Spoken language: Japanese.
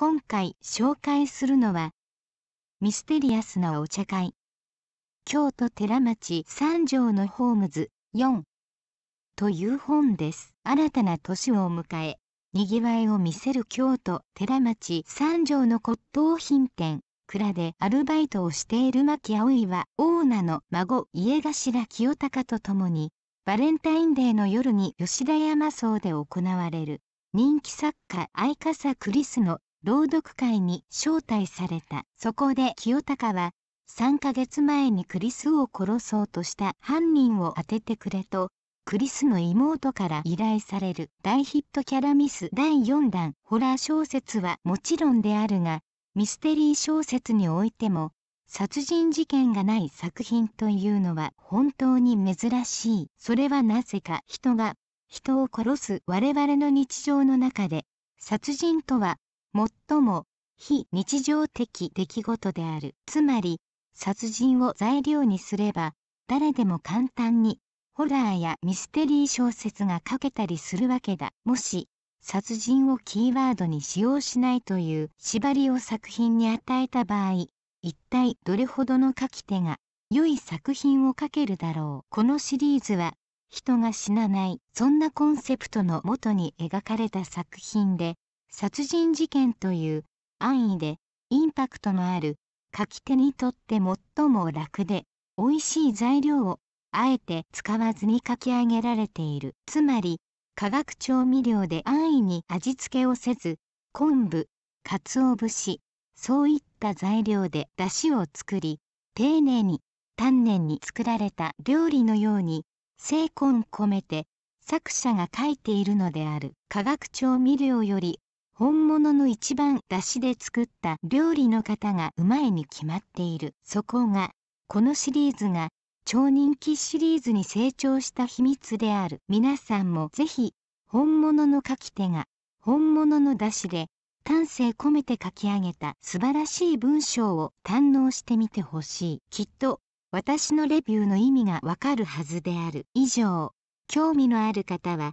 今回紹介するのは、ミステリアスなお茶会。京都寺町三条のホームズ4という本です。新たな年を迎え、賑わいを見せる京都寺町三条の骨董品店、蔵でアルバイトをしている牧葵は、オーナの孫家頭清隆と共に、バレンタインデーの夜に吉田山荘で行われる人気作家愛笠クリスの朗読会に招待されたそこで清高は3ヶ月前にクリスを殺そうとした犯人を当ててくれとクリスの妹から依頼される大ヒットキャラミス第4弾ホラー小説はもちろんであるがミステリー小説においても殺人事件がない作品というのは本当に珍しいそれはなぜか人が人を殺す我々の日常の中で殺人とは最も非日常的出来事であるつまり殺人を材料にすれば誰でも簡単にホラーやミステリー小説が書けたりするわけだもし殺人をキーワードに使用しないという縛りを作品に与えた場合一体どれほどの書き手が良い作品を書けるだろうこのシリーズは人が死なないそんなコンセプトのもとに描かれた作品で殺人事件という安易でインパクトのある書き手にとって最も楽で美味しい材料をあえて使わずに書き上げられているつまり化学調味料で安易に味付けをせず昆布鰹節そういった材料で出汁を作り丁寧に丹念に作られた料理のように精魂込めて作者が書いているのである化学調味料より本物の一番出汁で作った料理の方がうまいに決まっているそこがこのシリーズが超人気シリーズに成長した秘密である皆さんもぜひ本物の書き手が本物の出汁で丹精込めて書き上げた素晴らしい文章を堪能してみてほしいきっと私のレビューの意味がわかるはずである以上興味のある方は